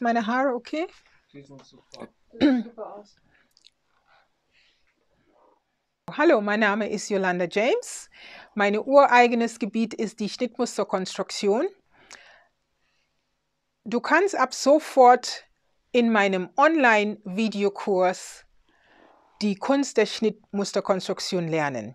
meine Haare okay? Die sind super. super aus. Hallo, mein Name ist Yolanda James. Mein ureigenes Gebiet ist die Schnittmusterkonstruktion. Du kannst ab sofort in meinem Online-Videokurs die Kunst der Schnittmusterkonstruktion lernen.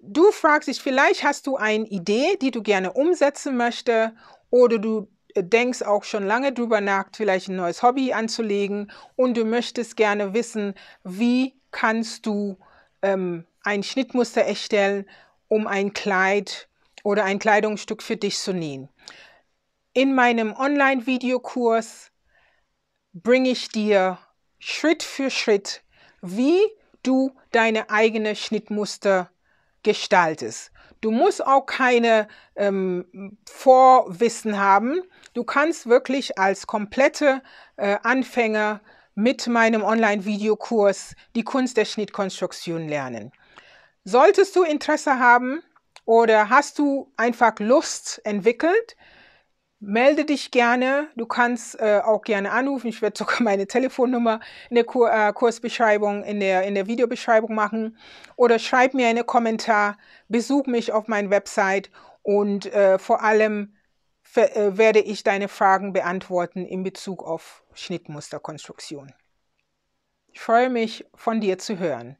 Du fragst dich, vielleicht hast du eine Idee, die du gerne umsetzen möchtest oder du denkst auch schon lange drüber nach, vielleicht ein neues Hobby anzulegen und du möchtest gerne wissen, wie kannst du ähm, ein Schnittmuster erstellen, um ein Kleid oder ein Kleidungsstück für dich zu nähen. In meinem Online-Videokurs bringe ich dir Schritt für Schritt, wie du deine eigene Schnittmuster gestaltest. Du musst auch keine ähm, Vorwissen haben. Du kannst wirklich als komplette äh, Anfänger mit meinem Online-Videokurs die Kunst der Schnittkonstruktion lernen. Solltest du Interesse haben oder hast du einfach Lust entwickelt, melde dich gerne. Du kannst äh, auch gerne anrufen. Ich werde sogar meine Telefonnummer in der Kur äh, Kursbeschreibung, in der, in der Videobeschreibung machen. Oder schreib mir einen Kommentar, besuch mich auf meiner Website und äh, vor allem äh, werde ich deine Fragen beantworten in Bezug auf Schnittmusterkonstruktion. Ich freue mich, von dir zu hören.